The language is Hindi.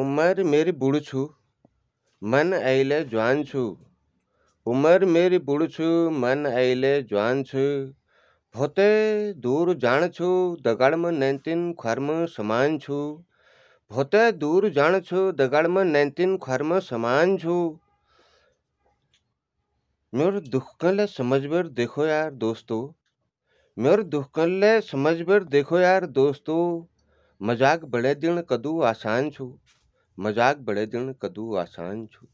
उमर मेरी बुढु छु मन ऐले ज्वान छु उमर मेरी बुढु छु मन ऐले ज्वान छु भोते दूर जाण छु में नैन्तिन ख्वारम समान छु भोते दूर जाण छु में नैन्तिन ख्वारम समान छु मेरो दुःखले समझबर देखो यार दोस्तों मेरो दुःखले समझबर देखो यार दोस्तों मजाक बड़े दिन कदू आसान छु मजाक बड़े दिन कदू आसान छू